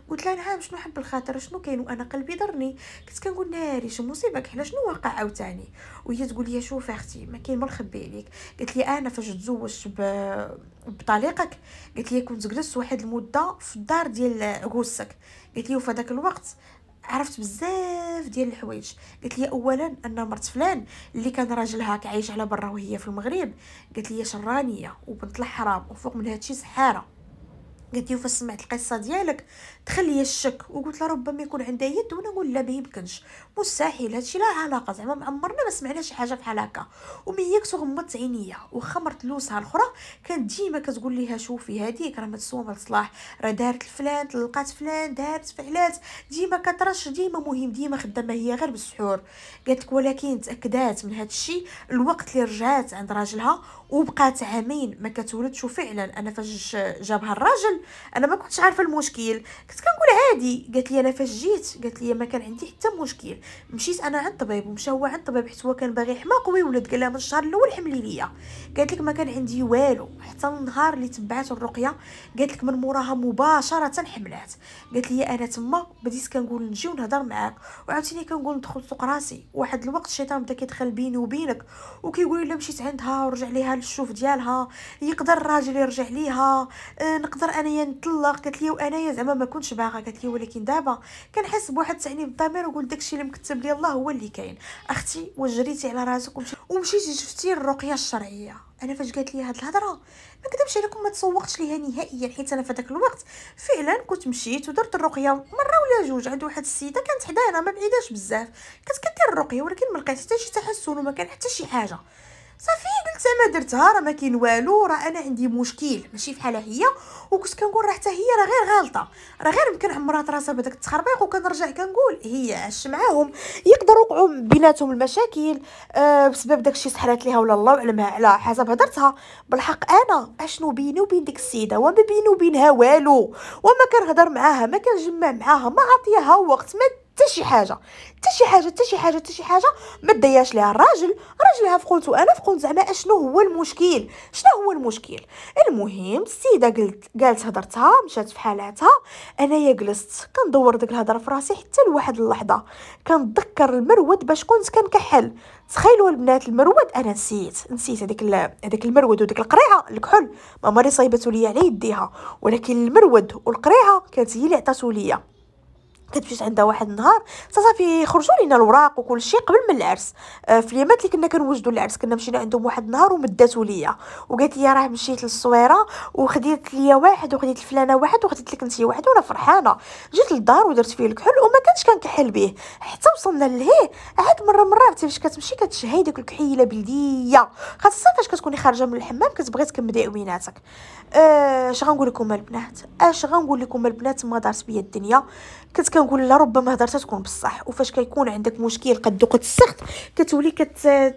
قلت لها نعم شنو حب الخاطر شنو كاين وانا قلبي ضرني كنت كنقول ناري شنو مصيبك حنا شنو واقع عاوتاني وهي تقول لي شوف اختي ما كاين ما نخبي عليك قالت لي انا فاش تزوجت بطليقك قالت لي كنت جلست واحد المده في الدار ديال غوسك قالت لي وفي هذاك الوقت عرفت بزاف ديال الحوايج قالت لي اولا ان مرت فلان اللي كان راجلها كعيش على برا وهي في المغرب قالت لي شرانيه وبنت الحرام وفوق من هادشي سحاره قالت لي فاش سمعت القصه ديالك دخل لي الشك وقلت لها ربما يكون عندها يد وانا نقول لا ما يمكنش مستحيل هادشي لا علاقه زعما ما عمرنا ما سمعنا شي حاجه بحال هكا ومياكس تغمضت عينيا واخا لوسها الاخرى كانت ديما كتقول ليها شوفي هذيك راه متسومه لصلاح راه دارت الفلان تلقات فلان دارت فعلات ديما كترش ديما مهم ديما خدامه هي غير بالسحور قالت لك ولكن تاكدات من هادشي الوقت اللي رجعت عند راجلها وبقات عامين ما كتولدش وفعلا انا فاش جابها الراجل انا ما كنتش عارفه المشكل كنت كنقول عادي قالت لي انا فاش جيت قالت لي ما كان عندي حتى مشكل مشيت انا عند طبيب ومشى هو عند طبيب حيت هو كان باغي يحماق ويولد قال لها من الشهر الاول حملي ليا قالت لك ما كان عندي والو حتى النهار اللي تبعت الرقيه قالت لك من موراها مباشره حملات قالت لي انا تما بديت كنقول نجي ونهضر معاك وعاوتاني كنقول ندخل سوق راسي واحد الوقت الشيطان بدا كيدخل بيني وبينك وكيقول لي مشيت عندها ورجع ليها للشوف ديالها يقدر الراجل يرجع ليها آه، نقدر انايا نطلق قالت لي وانايا زعما ما كنتش باغا قالت لي ولكن دابا كنحس بواحد التعنيف الضمير وقلت داكشي اللي المكتب لي الله هو اللي كاين اختي وجريتي جريتي على راسك ومشيتي شفتي الرقيه الشرعيه انا فاش قالت لي هاد الهضره ما كذبش عليكم ما تسوقتش ليها نهائيا حيت انا في الوقت فعلا كنت مشيت ودرت الرقيه مره ولا جوج عند واحد السيده كانت حدانا ما بعيداش بزاف كانت كدير الرقيه ولكن ما لقيت حتى شي تحسن وما كان حتى شي حاجه صافي قلت ما درتها راه ما كاين والو راه انا عندي مشكل ماشي فحالها هي وكنت كنقول راه حتى هي راه غير غلطه راه غير يمكن عمرات راسها بداك التخربيق وكنرجع كنقول هي عاش معاهم يقدروا وقعوا بيناتهم المشاكل آه بسبب داكشي سحرات ليها ولا الله اعلم على حسب هضرتها بالحق انا اشنو بيني وبين ديك السيده وما بيني وبينها والو وما كنهضر معاها ما كنجمع معاها ما عطيها وقت ما حتى شي حاجه حتى شي حاجه حتى شي حاجه حتى شي حاجه ما داياش ليها الراجل راجلها فقلت انا فقلت زعما اشنو هو المشكل شنو هو المشكل المهم السيده قلت قالت هضرتها مشات في حالاتها انايا جلست كندور ديك الهضره في راسي حتى لواحد اللحظه كنتذكر المرود باش كنت كنكحل تخيلوا البنات المرود انا نسيت نسيت هذيك هذيك المرود وديك القريعه الكحل ماما لي صايبته ليا على يديها ولكن المرود والقريعه كانت هي اللي عطاتو ليا تبجيت عندها واحد النهار صافي خرجوا لينا الوراق وكل شيء قبل من العرس آه، في اليامات اللي كنا كنوجدوا العرس كنا مشينا عندهم واحد النهار ومداتو ليا وقالت لي راه مشيت للصويره وخديت ليا واحد وخديت لفلانه واحد وخديت لك انت واحد وانا فرحانه جيت للدار ودرت فيه الكحل وما كانش كنكحل به حتى وصلنا لهيه عاد مره عرفتي فاش كتمشي كتشهي ديك الكحيله بلديه خاصه فاش كتكوني خارجه من الحمام كتبغي تكمدي عويناتك آه، اش آه غنقول لكم البنات اش غنقول لكم البنات ما دارت بيا الدنيا كنت كنقول لا ربما هضرتها تكون بصح وفاش كيكون عندك مشكل قد قد السخط كتولي كت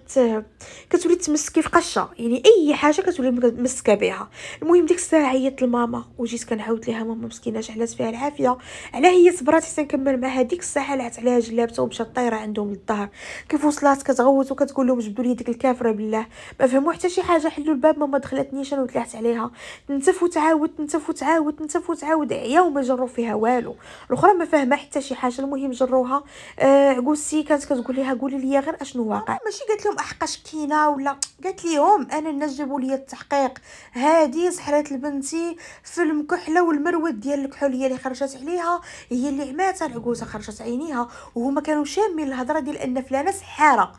كتولي تمسكي في قشه يعني اي حاجه كتولي مسكه بها المهم ديك الساعه عيطت لماما وجيت كنعاود ليها ماما مسكينه جعلات فيها العافيه على هي صبرات حتى نكمل معها ديك الساعه لعت عليها جلابته ومشات طايره عندهم للدار كيف وصلات كتغوت وكتقول لهم جبدوا لي ديك الكافره بالله ما فهموا حتى شي حاجه حلوا الباب ماما دخلتنيش انا وتلعت عليها تنتف وتعاود تنتف وتعاود تنتف وتعاود عيا وما جرو فيها والو الاخرى ما فاهمه حتى شي حاجه المهم جروها آه قوسي كانت كتقول لها قولي لي غير اشنو واقع آه، ماشي قالت لهم احقاش كاينه ولا قالت لهم انا الناس جابوا لي التحقيق هادي سحرات البنتي في المكحله والمرود ديال الكحول هي اللي خرجت عليها هي اللي عماتها العكوزه خرجت عينيها وهما كانوا شامين الهضره ديال ان فلانه سحاره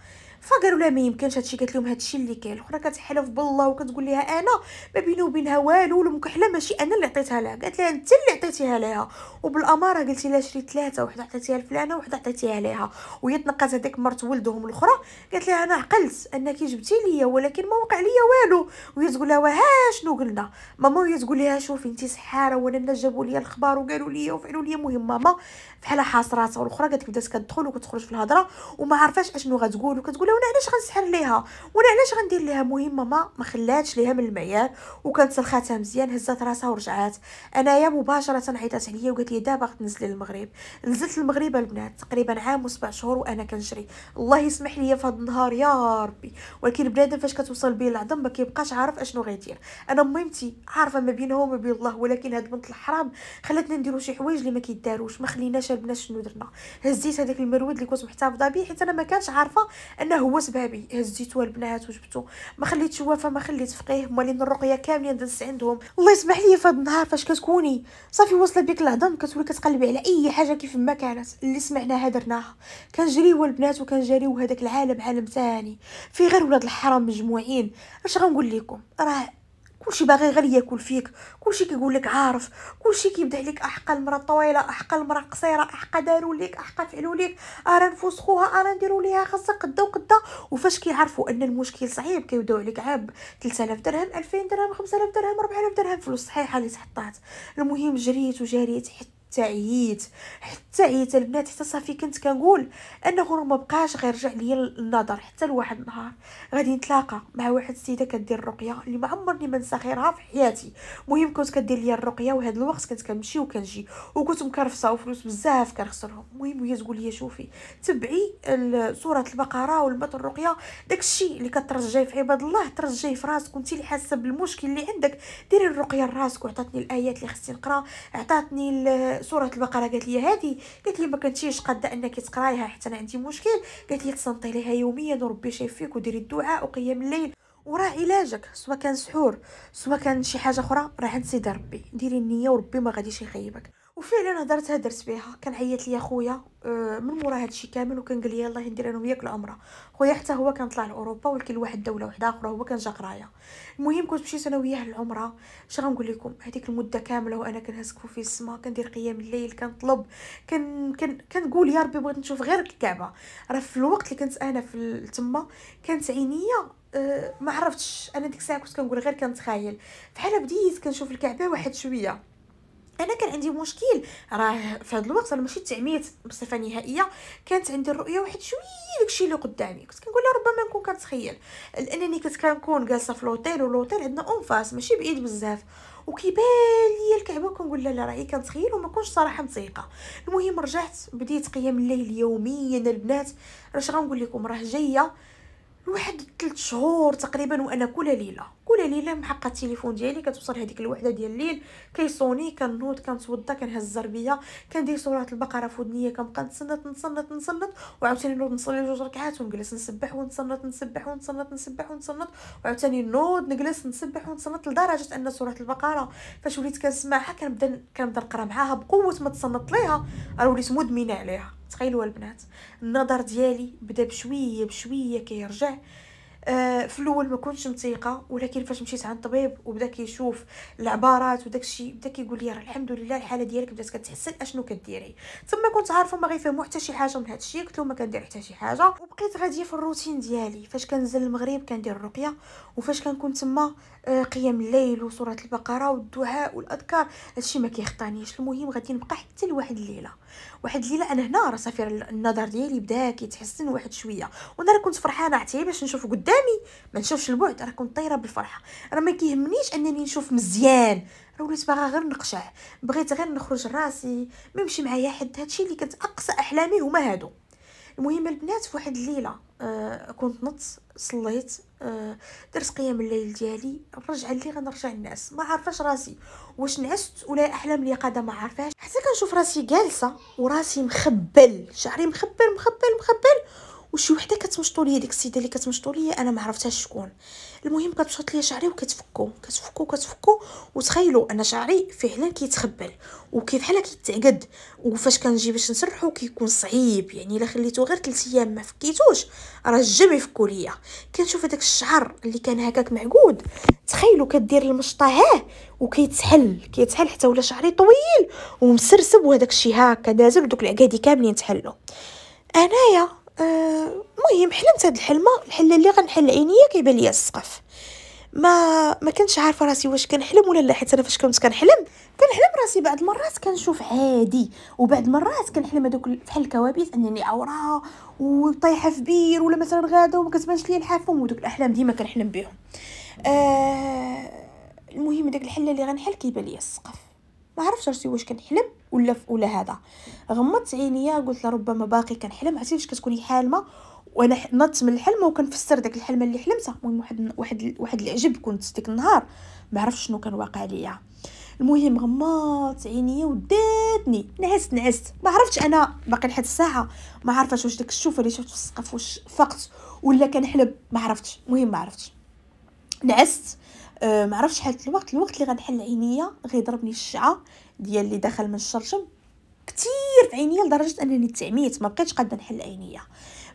فقالوا لها ما يمكنش هادشي قالت لهم هادشي اللي كاين الاخرى كتحلف بالله وكتقول لها انا ما بيني وبينها والو المكحله ماشي انا اللي عطيتها لها قالت لها انت اللي عطيتيها لها وبالاماره قلتي لها شري ثلاثه وحده عطيتيها لفلانه وحده عطيتيها لها وهي تنقات هذيك مرت ولدهم الاخرى قالت لها انا عقلت انك جبتي ليا ولكن ما وقع ليا والو وهي تقول لها وها شنو قلنا ماما وهي تقول لها شوفي انت سحاره وانا الناس جابوا لي الاخبار وقالوا لي وفعلوا لي مهم ماما بحال حاصراتها والاخرى كتبدا كتدخل وكتخرج في الهضره وما عارفاش اشنو غتقول وكتقول ولا وانا علاش غنسحر ليها وانا علاش غندير ليها مهم ماما ما خلاتش ليها من المعيار وكانت سلخاتها مزيان هزات راسها ورجعات انايا مباشره عيطات عليا وقالت لي دابا غتنزلي للمغرب نزلت للمغرب البنات تقريبا عام وسبع شهور وانا كنجري الله يسمح لي في هذا النهار يا ربي ولكن بنادم فاش كتوصل بيه العظم ما كيبقاش عارف اشنو غيدير انا مهمتي عارفه ما بينه وما بين الله ولكن هاد بنت الحرام خلاتنا نديرو شي حوايج اللي ما كيداروش ما خليناش البنات شنو درنا هزيت هذاك المرود اللي كنت محتفظه به حيت انا ما كانش عارفه انه اه، هو سبابي هزيتو البنات وجبتو ما خليتش وفا ما خليت فقيه مولين الرقيه كاملين دزت عندهم الله يسمح لي فهاد النهار فاش كتكوني صافي واصله بك الهضم كتولي كتقلبي على اي حاجه كيف ما كانت اللي سمعناها درناها كنجريو البنات وكنجريو هذاك العالم عالم ثاني فيه غير ولاد الحرام مجموعين اش غنقول لكم راه كلشي باغي غير ياكل فيك كلشي كيقول لك عارف كلشي كيبدا عليك احقى المراه طويله احقى المراه قصيره احقى داروا ليك احقى فعلوا ليك ارا نفسخوها ارا نديروا ليها خاصها قدا وقدا وفاش كيعرفوا ان المشكل صعيب كيبداو عليك عاب 3000 درهم 2000 درهم 5000 درهم 4000 درهم فلوس صحيحه اللي تحطات المهم جريت وجريت حتى حتى عييت إيه، حتى عييت البنات حتى صافي كنت كنقول انه ما بقاش غير رجع ليا النظر حتى لواحد النهار غادي نتلاقى مع واحد السيده كدير الرقيه اللي ما عمرني ما نسى غيرها في حياتي المهم كنت كدير ليا الرقيه وهاد الوقت كنت كنمشي وكنجي وكنت مكرفصه وفلوس بزاف كنخسرهم المهم وهي تقول لي شوفي تبعي سوره البقره والبط الرقيه داكشي اللي كترجعي في عباد الله ترجعي في راسك وانت اللي حاسه بالمشكل اللي عندك ديري الرقيه لراسك وعطاتني الايات اللي خصني نقرا عطاتني سوره البقره قالت لي هذه قالت لي ما كنتيش قاده انك تقرايها حتى انا عندي مشكل قالت لي تصنتي ليها يوميا وربي شايف فيك وديري الدعاء وقيام الليل وراه علاجك سواء كان سحور سواء كان شي حاجه اخرى راه عند سيدي ربي ديري النيه وربي ما غاديش يخيبك وفعلا هدرتها هدرت بها كان عيط ليا خويا آه، من مورا هادشي كامل وكان قال لي يلاه ندير انا وياك العمره خويا حتى هو كان طلع لاوروبا ولكن لواحد دوله وحده اخرى هو كان جا قرايه المهم كنت مشيت انا وياه للعمره اش غنقول لكم هذيك المده كامله وانا كنهسكو في السما كندير قيام الليل كنطلب كن كن كنقول يا ربي بغيت نشوف غير الكعبه راه في الوقت اللي كنت انا في تما كانت عينيا أه ما عرفتش انا ديك الساعه كنت كنقول غير كنتخايل فحال بديت كنشوف الكعبه واحد شويه انا كان عندي مشكل راه في هذا الوقت انا ماشي تعميت بصفه نهائيه كانت عندي الرؤيه واحد شويه داكشي اللي قدامي كنت كنقول ربما نكون كنتخيل لانني كنت كنكون جالسه في لوطيل ولوطيل عندنا اون فاس ماشي بعيد بزاف وكيبان ليا الكعبه كنقول لا لا راهي كنتخيل وما كنتش صراحه متيقه المهم رجعت بديت قيام الليل يوميا البنات راه غنقول لكم راه جايه لواحد 3 شهور تقريبا وانا كل ليله ولا ليله محقه التليفون ديالي كتوصل هذيك الوحده ديال الليل كيصوني كنوض كنتوضى كنهز الزربيه كندير سوره البقره في ودنيه كنبقى نتسنط نتسنط نتسنط وعاوتاني نوض نصلي جوج ركعات ونجلس نسبح ونتسنط نسبح ونتسنط نسبح ونتسنط وعاوتاني نوض نجلس نسبح ونتسنط لدرجه ان سوره البقره فاش وليت كنسمعها كنبدا كنبدا نقرا معاها بقوه ما تسنط ليها راه وليت مدمنه عليها تخيلوا البنات النظر ديالي بدا بشويه بشويه كيرجع كي آه، في الاول ما كنتش متيقه ولكن فاش مشيت عند الطبيب وبدا كيشوف العبارات وداك الشيء بدا كيقول لي راه الحمد لله الحاله ديالك بدات كتحسن اشنو كديري تما كنت عارفه ما غيفهموا حتى شي حاجه من هذا الشيء قلت له ما كندير حتى شي حاجه وبقيت غاديه في الروتين ديالي فاش كنزل المغرب كندير الرقيه وفاش كنكون تما آه، قيام الليل وسوره البقره والدعاء والاذكار هادشي ما كيخطانيش المهم غادي نبقى حتى لواحد الليله واحد الليله انا هنا راه صافي النظر ديالي بدا كيتحسن واحد شويه وانا كنت فرحانه عتيه باش نشوف قدام قدامي ما نشوفش البعد راه كنت طايره بالفرحه راه ما كيهمنيش انني نشوف مزيان راه وليت باغا غير نقشع بغيت غير نخرج راسي ما يمشي معايا حد هادشي اللي كنت اقصى احلامي هما هادو المهم البنات في واحد الليله آه كنت نط صليت آه درت قيام الليل ديالي رجع اللي غنرجع الناس ما عارفاش راسي واش نعست ولا احلام قاده ما عارفاش حتى كنشوف راسي جالسه وراسي مخبل شعري مخبل مخبل مخبل وشي وحده كتمشطو ليا ديك السيده اللي كتمشطو ليا انا ما عرفتهاش شكون المهم كتمشط ليا شعري وكتفكو كتفكو كتفكو وتخيلوا ان شعري فعلا كيتخبل وكيف بحال كيتعقد وفاش كنجي باش نسرحو كيكون صعيب يعني الا خليته غير 3 ايام ما فكيتوش راه جم يفكو ليا كنشوف هذاك الشعر اللي كان هكاك معقود تخيلوا كدير المشطه هاه وكيتحل كيتحل حتى ولا شعري طويل ومسرسب وهداك الشيء هكا دازل ودوك العقادي كاملين تحلو انايا أه حلمت هاد الحلمه الحله اللي غنحل عينيا كيبان ليا السقف ما ما كنتش عارفه راسي واش كنحلم ولا لا حيت انا فاش كنت كنحلم كنحلم راسي بعض المرات كنشوف عادي وبعض المرات كنحلم هذوك بحال الكوابيس انني اورا وطايحه في بير ولا مثلا غاده وما كتبانش لي الحافه ودوك الاحلام ديما كنحلم بهم آه المهم داك الحله اللي غنحل كيبان ليا السقف عرفتش راسي واش كنحلم ولا ولا هذا غمضت عينيا قلت ربما باقي كنحلم عرفتي فاش كتكوني حالمه وانا نضت من الحلمه وكنفسر داك الحلمه اللي حلمتها المهم واحد واحد واحد العجب كنت ديك النهار ما عرفتش شنو كان واقع ليا المهم غمضت عينيا وداتني نعست نعست ما عرفتش انا باقي لحد الساعه ما عرفتش واش داك الشوفه اللي شفت في السقف واش فقت ولا كنحلم ما عرفتش المهم ما عرفتش نعست أه ما عرفتش شحال الوقت الوقت اللي غنحل عينيا غيضربني الشعه ديال اللي دخل من الشرشم كثير في عينيا لدرجه انني تعميت ما بقيتش قادره نحل عينيا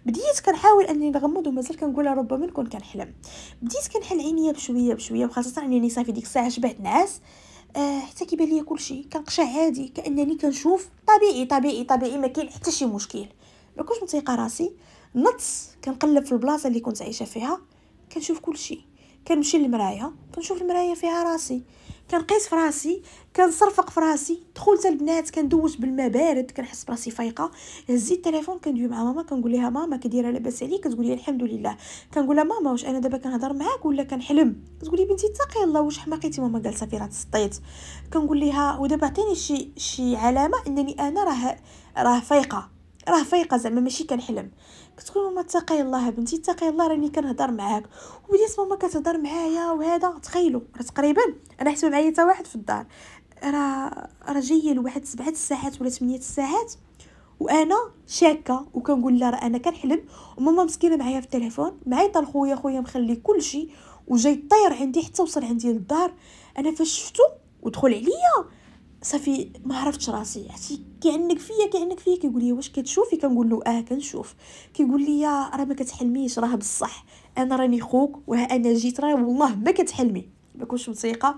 بديت كنحاول انني نغمض ومازال كنقولها ربما نكون كنحلم بديت كنحل عينيا بشويه بشويه وخاصه انني صافي ديك الساعه شبعت نعاس آه حتى كيبان ليا كلشي كنقشع عادي كانني كنشوف طبيعي طبيعي طبيعي ما كاين حتى شي مشكل ما كنتش متيقه راسي نط كنقلب في البلاصه اللي كنت عايشه فيها كنشوف كلشي كنمشي للمرايا كنشوف المرايا فيها راسي كنقيس في راسي كنصرفق في راسي دخلت البنات كندوش بالماء بارد كنحس براسي فايقه هزيت التليفون كندوي مع ماما كنقول لها ماما كديره لاباس عليك كتقول لي الحمد لله كنقول لها ماما واش انا دابا كنهضر معاك ولا كنحلم كتقول لي بنتي اتقي الله واش حماقيتي ماما جالسه في راه تسطيت كنقول لها ودابا عطيني شي شي علامه انني انا راه راه فايقه راه فايقه زعما ماشي كنحلم كتقول ماما تقي الله بنتي تقي الله راني كنهضر معاك وبديت ماما كتهضر معايا وهذا تخيلوا راه تقريبا انا حسب معايا حتى واحد في الدار راه راه جايه لواحد سبعة الساعات ولا ثمانيه الساعات وانا شاكه وكنقول لها راه انا كنحلم وماما مسكينه معايا في التليفون معيطه لخويا خويا مخلي كلشي وجاي طير عندي حتى وصل عندي للدار انا فاش شفتو ودخل عليا صافي ما عرفتش راسي عرفتي كانك فيا كانك فيا كيقول لي واش كتشوفي كنقول له اه كنشوف كيقول لي راه ما كتحلميش راه بصح انا راني خوك وها انا جيت راه والله ما كتحلمي ما كنتش متيقه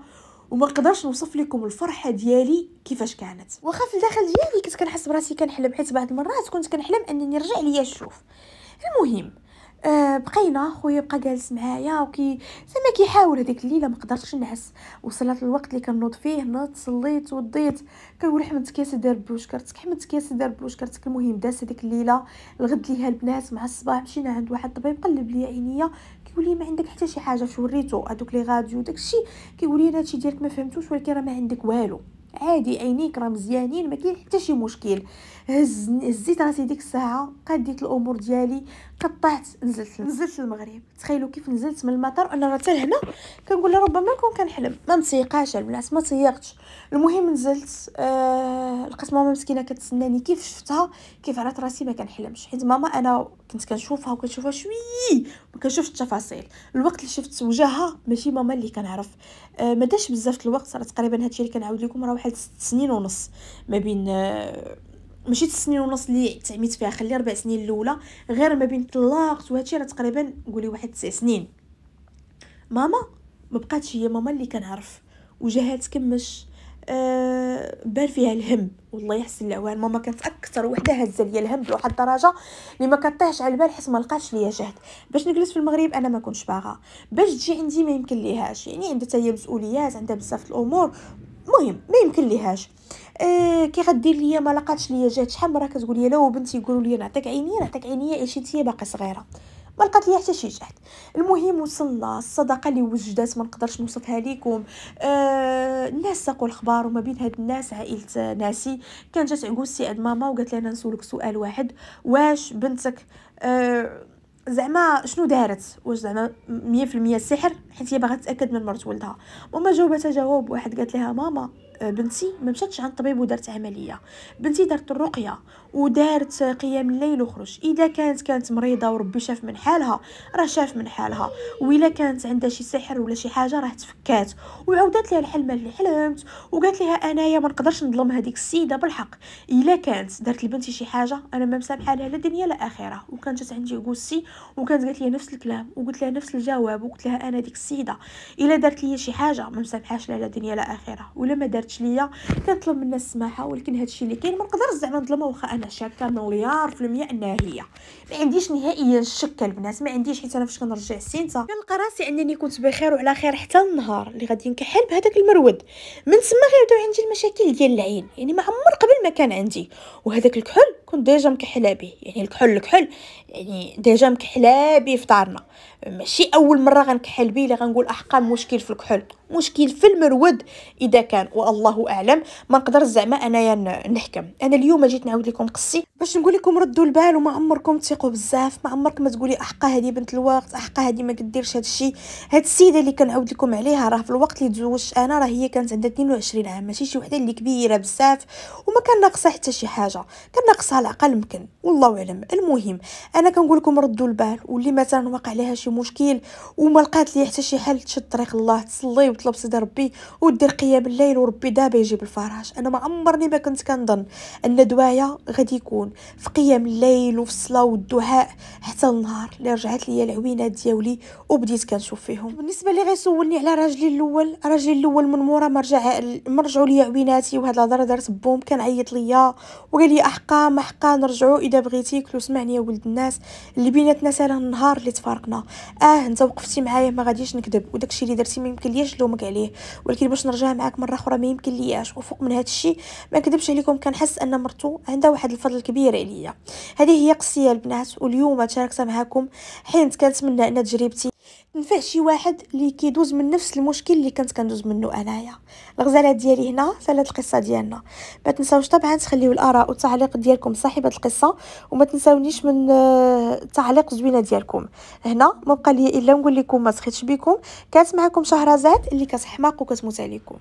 وما نقدرش نوصف لكم الفرحه ديالي كيفاش كانت واخا في الداخل ديالي كنت كنحس براسي كنحلم حيت بعض المرات كنت كنحلم انني رجع ليا الشوف المهم آه، بقينا خويا بقى جالس معايا وكي زعما كيحاول هذيك الليله ما قدرتش نعس وصلت الوقت اللي كنوض فيه نوض صليت وضيت كنقول حمدتك يا سيدي ربي وشكرتك حمدتك يا سيدي ربي وشكرتك المهم داس هذيك الليله الغد ليها البنات مع الصباح مشينا عند واحد الطبيب قلب لي عينيا كيقول لي ما عندك حتى شي حاجه شوريتو هذوك لي غاديو داكشي كيقول لي هادشي ديالك ما فهمتوش ولكن راه ما عندك والو عادي عينيك راه مزيانين ما كاين حتى شي مشكل هز هزيت راسي ديك الساعه قديت الامور ديالي قطعت نزلت نزلت المغرب تخيلوا كيف نزلت من المطار انا راه حتى هنا كنقول ربما نكون كنحلم ما نسيقاش البنات ما تيقتش المهم نزلت آه لقيت ماما مسكينه كتسناني كيف شفتها كيف عرفت راسي ما كنحلمش حيت ماما انا كنت كنشوفها وكنشوفها شوي ما كنشوفش التفاصيل الوقت اللي شفت وجهها ماشي ماما اللي كنعرف آه ما داش بزاف الوقت راه تقريبا هادشي اللي كنعاود لكم راه بحال ست سنين ونص ما بين آه، ماشي ست سنين ونص اللي تعميت فيها خلي ربع سنين الاولى غير ما بين طلقت وهادشي راه تقريبا قولي واحد تسع سنين ماما ما بقاتش هي ماما اللي كنعرف وجهها تكمش أه بان فيها الهم والله يحسن العوان ماما كانت اكثر وحده هزه ليا الهم لواحد الدرجه اللي ما كطيحش على البال حيت ما لقاش ليا جهد باش نجلس في المغرب انا ما كنتش باغا باش تجي عندي ما يمكن ليهاش يعني عندها هي مسؤوليات عندها بزاف الامور المهم ما يمكن ليهاش آه كي غدير ليا ما لقاتش ليا جات شحال مره كتقول لي لو بنتي يقولوا لي نعطيك عينيا نعطيك عينيا عيشتي باقي صغيره ما لقات ليا حتى شي جهد المهم وصلنا الصدقه اللي وجدات ما نقدرش نوصفها لكم آه الناس ساقوا الخبار وما بين هاد الناس عائله ناسي كان جات عقوسي عند ماما وقالت لنا نسولك سؤال واحد واش بنتك آه زعما شنو دارت واش زعما مية المية سحر حيت هي باغا تتاكد من مرت ولدها ماما جاوبتها جواب واحد قالت لها ماما آه، بنتي ما مشاتش عند الطبيب ودارت عمليه بنتي دارت الرقيه ودارت قيام الليل وخرج اذا كانت كانت مريضه وربي شاف من حالها راه شاف من حالها وإلا كانت عندها شي سحر ولا شي حاجه راه تفكات وعودت لها الحلمه اللي حلمت وقالت لها انايا ما نقدرش نظلم هذيك السيده بالحق الا كانت دارت لبنتي شي حاجه انا ما مسامحه لها لا دنيا لا اخره وكانت جات عندي كوسي وكانت قالت لي نفس الكلام وقلت لها نفس الجواب وقلت لها انا ديك السيده الا دارت لي شي حاجه ما مسامحاش لها لا دنيا لا اخره ولا ما دارتش ليا كنطلب منها السماحه ولكن هادشي اللي كاين ما نقدرش زعما نظلمها واخا انا عندها شاكه مليار في المية انها هي ما عنديش نهائيا شك البنات ما عنديش حيت انا فاش كنرجع السنتة كنلقى راسي انني كنت بخير وعلى خير حتى النهار اللي غادي نكحل بهذاك المرود من تما غيبداو عندي المشاكل ديال العين يعني ما عمر قبل ما كان عندي وهذاك الكحل كنت ديجا مكحله به يعني الكحل الكحل يعني ديجا مكحله به في دارنا ماشي اول مره غنكحل به اللي غنقول احقا مشكل في الكحول مشكل في المرود اذا كان والله اعلم ما نقدر زعما انايا نحكم انا اليوم جيت نعاود لكم قصي باش نقول لكم ردوا البال وما عمركم تثقوا بزاف ما عمرك ما تقولي احقا هذه بنت الوقت احقا هذه ما كديرش هذا الشيء هاد السيده اللي كنعاود لكم عليها راه في الوقت اللي تزوجت انا راه هي كانت عندها 22 عام ماشي شي وحده اللي كبيره بزاف وما كان ناقصها حتى شي حاجه كان ناقصها العقل يمكن والله اعلم المهم انا كنقول لكم ردوا البال واللي مثلا وقع لها شي شي مشكل وما لقات لي حتى شي حل تشد طريق الله تصلي وتطلب سيد ربي ودير قيام الليل وربي دابا يجيب الفراش انا ما عمرني ما كنت كنظن ان دوايا غادي يكون في قيام الليل وفي الصلاه والدعاء حتى النهار اللي رجعت ليا العوينات ديالي وبديت كنشوف فيهم بالنسبه اللي غيسولني على راجلي الاول راجلي الاول من مورا ما رجع لي ليا عويناتي وهاد الهضره دارت بوم كان عيط ليا وقال لي احقا ما حقا نرجعوا اذا بغيتي كلو سمعني يا ولد الناس اللي بيناتنا سالا النهار اللي تفارقنا اه انت وقفتي معايا ما غاديش نكذب وداكشي اللي درتي ما يمكن ليش نلومك عليه ولكن باش نرجع معاك مره اخرى ما يمكن ليش وفوق من هذا الشيء ما نكذبش عليكم كنحس ان مرتو عندها واحد الفضل كبير عليا هذه هي قصيه البنات واليوم تشاركتها معكم حيت كنتمنى ان تجربتي نفع شي واحد اللي كيدوز من نفس المشكل اللي كنت كندوز منه انايا الغزاله ديالي هنا سالات القصه ديالنا ما تنساوش طبعا تخليو الاراء والتعليق ديالكم صاحبه القصه وما تنساونيش من التعليق آه، زوينه ديالكم هنا ما بقى لي الا نقول لكم ما تخيتش بكم كانت معكم شهرزاد اللي كتحماق وكتموت عليكم